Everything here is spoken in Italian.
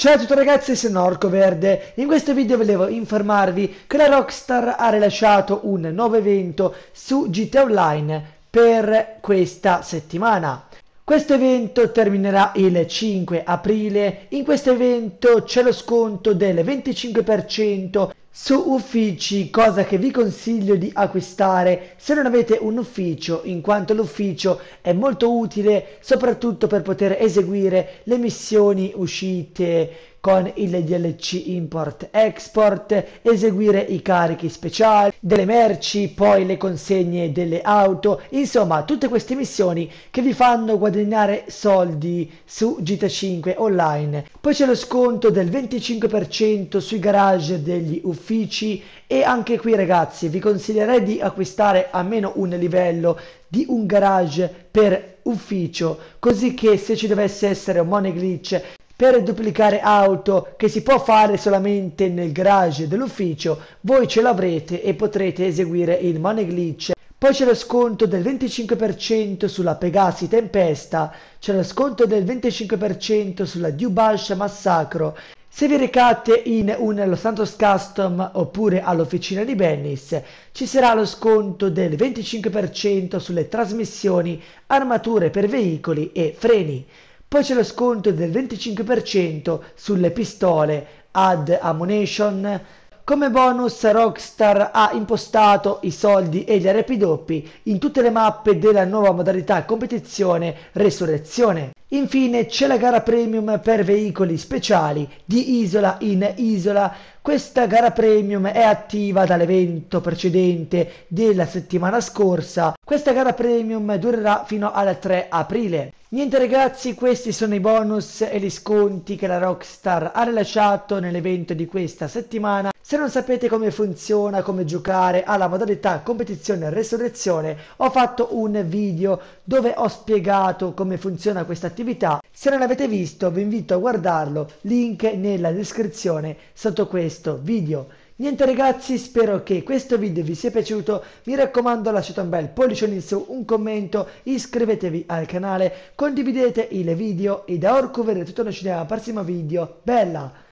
Ciao a tutti ragazzi, sono Orco Verde. In questo video volevo informarvi che la Rockstar ha rilasciato un nuovo evento su GTA Online per questa settimana. Questo evento terminerà il 5 aprile. In questo evento c'è lo sconto del 25% su uffici, cosa che vi consiglio di acquistare se non avete un ufficio, in quanto l'ufficio è molto utile soprattutto per poter eseguire le missioni uscite con il DLC import export, eseguire i carichi speciali delle merci, poi le consegne delle auto, insomma tutte queste missioni che vi fanno guadagnare soldi su GTA 5 online. Poi c'è lo sconto del 25% sui garage degli uffici e anche qui ragazzi vi consiglierei di acquistare almeno un livello di un garage per ufficio così che se ci dovesse essere un money glitch per duplicare auto che si può fare solamente nel garage dell'ufficio, voi ce l'avrete e potrete eseguire il Money Glitch. Poi c'è lo sconto del 25% sulla Pegasi Tempesta, c'è lo sconto del 25% sulla Dubash Massacro. Se vi recate in un Los Santos Custom oppure all'officina di Bennis, ci sarà lo sconto del 25% sulle trasmissioni, armature per veicoli e freni. Poi c'è lo sconto del 25% sulle pistole ad ammunition come bonus Rockstar ha impostato i soldi e gli RP in tutte le mappe della nuova modalità competizione Resurrezione. Infine c'è la gara premium per veicoli speciali di isola in isola. Questa gara premium è attiva dall'evento precedente della settimana scorsa. Questa gara premium durerà fino al 3 aprile. Niente ragazzi, questi sono i bonus e gli sconti che la Rockstar ha rilasciato nell'evento di questa settimana se non sapete come funziona, come giocare alla modalità competizione e resurrezione, ho fatto un video dove ho spiegato come funziona questa attività. Se non l'avete visto vi invito a guardarlo, link nella descrizione sotto questo video. Niente ragazzi, spero che questo video vi sia piaciuto, mi raccomando lasciate un bel pollicione in su, un commento, iscrivetevi al canale, condividete il video e da Orco vedrete tutto, noi ci vediamo al prossimo video, bella!